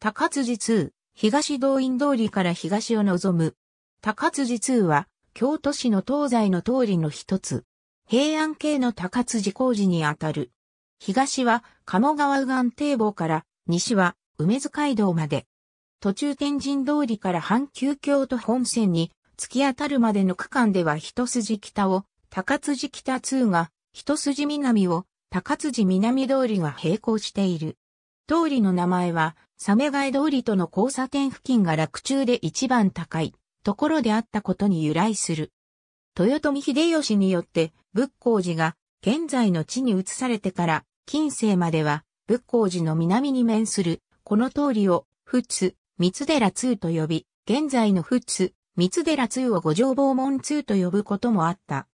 高辻通、東動員通りから東を望む。高辻通は、京都市の東西の通りの一つ。平安系の高辻工事にあたる。東は鴨川右岸堤防から、西は梅津街道まで。途中天神通りから阪急京都本線に突き当たるまでの区間では一筋北を、高辻北通が、一筋南を、高辻南通りが並行している。通りの名前は、サメガエ通りとの交差点付近が落中で一番高いところであったことに由来する。豊臣秀吉によって仏光寺が現在の地に移されてから近世までは仏光寺の南に面するこの通りを仏津、三寺通と呼び、現在の仏津、三寺通を五条坊門通と呼ぶこともあった。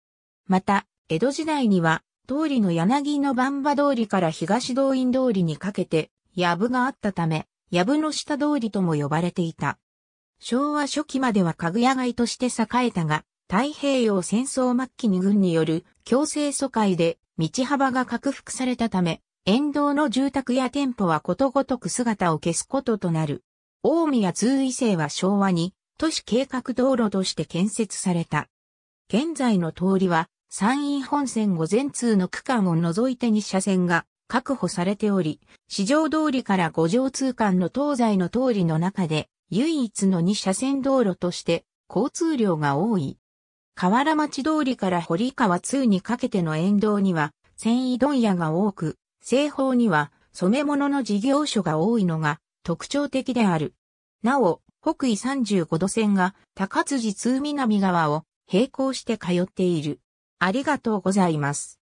また、江戸時代には通りの柳の番場通りから東動院通りにかけて藪があったため、藪の下通りとも呼ばれていた。昭和初期までは家具屋街として栄えたが、太平洋戦争末期に軍による強制疎開で道幅が拡幅されたため、沿道の住宅や店舗はことごとく姿を消すこととなる。大宮通伊制は昭和に都市計画道路として建設された。現在の通りは山陰本線午前通の区間を除いて2車線が確保されており、市場通りから五条通間の東西の通りの中で、唯一の2車線道路として交通量が多い。河原町通りから堀川通にかけての沿道には繊維問屋が多く、西方には染め物の事業所が多いのが特徴的である。なお、北緯35度線が高辻通南側を並行して通っている。ありがとうございます。